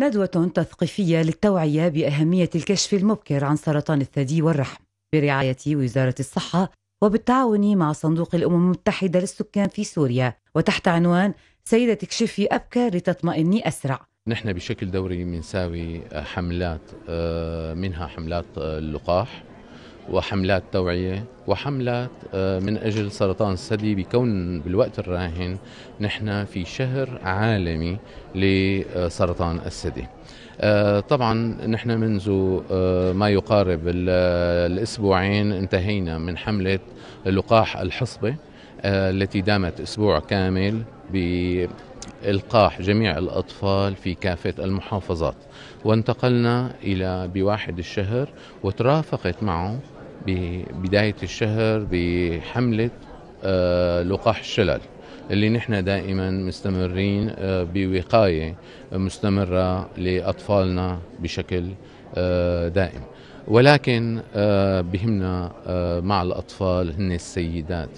ندوة تثقيفية للتوعية بأهمية الكشف المبكر عن سرطان الثدي والرحم برعاية وزارة الصحة وبالتعاون مع صندوق الأمم المتحدة للسكان في سوريا وتحت عنوان سيدة اكشفي أبكر لتطمئني أسرع نحن بشكل دوري بنساوي حملات آه، منها حملات آه، اللقاح وحملات توعية وحملات آه، من أجل سرطان الثدي بكون بالوقت الراهن نحن في شهر عالمي لسرطان الثدي آه، طبعا نحن منذ آه، ما يقارب الأسبوعين انتهينا من حملة لقاح الحصبة التي دامت أسبوع كامل بإلقاح جميع الأطفال في كافة المحافظات وانتقلنا إلى بواحد الشهر وترافقت معه ببداية الشهر بحملة آه، لقاح الشلل اللي نحن دائما مستمرين آه، بوقاية مستمرة لأطفالنا بشكل آه، دائم ولكن آه، بهمنا آه، مع الأطفال هن السيدات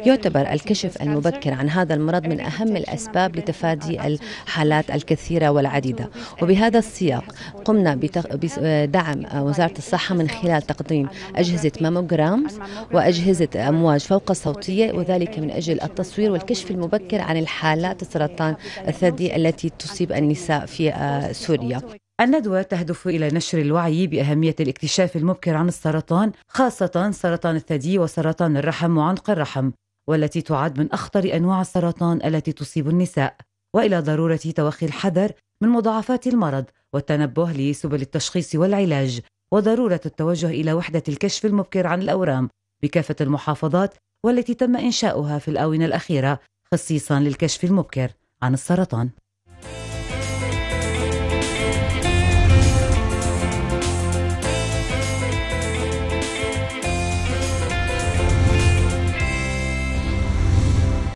يعتبر الكشف المبكر عن هذا المرض من أهم الأسباب لتفادي الحالات الكثيرة والعديدة وبهذا السياق قمنا بدعم وزارة الصحة من خلال تقديم أجهزة ماموغرامز وأجهزة أمواج فوق صوتية وذلك من أجل التصوير والكشف المبكر عن الحالات السرطان الثدي التي تصيب النساء في آه، سوريا الندوة تهدف إلى نشر الوعي بأهمية الاكتشاف المبكر عن السرطان خاصة سرطان الثدي وسرطان الرحم وعنق الرحم والتي تعد من أخطر أنواع السرطان التي تصيب النساء وإلى ضرورة توخي الحذر من مضاعفات المرض والتنبه لسبل التشخيص والعلاج وضرورة التوجه إلى وحدة الكشف المبكر عن الأورام بكافة المحافظات والتي تم إنشاؤها في الآونة الأخيرة خصيصا للكشف المبكر عن السرطان